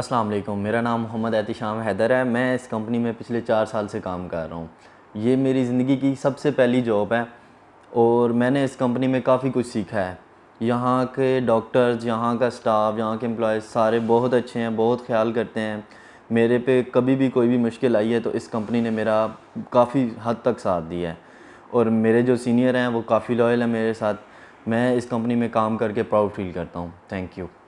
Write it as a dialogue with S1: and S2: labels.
S1: अस्सलाम वालेकुम मेरा नाम मोहम्मद एहतिशाम हैदर है मैं इस कंपनी में पिछले चार साल से काम कर रहा हूँ ये मेरी ज़िंदगी की सबसे पहली जॉब है और मैंने इस कंपनी में काफ़ी कुछ सीखा है यहाँ के डॉक्टर्स यहाँ का स्टाफ यहाँ के एम्प्लॉयज़ सारे बहुत अच्छे हैं बहुत ख्याल करते हैं मेरे पे कभी भी कोई भी मुश्किल आई है तो इस कंपनी ने मेरा काफ़ी हद तक साथ दिया है और मेरे जो सीनियर हैं वो काफ़ी लॉयल है मेरे साथ मैं इस कंपनी में काम करके प्राउड फील करता हूँ थैंक यू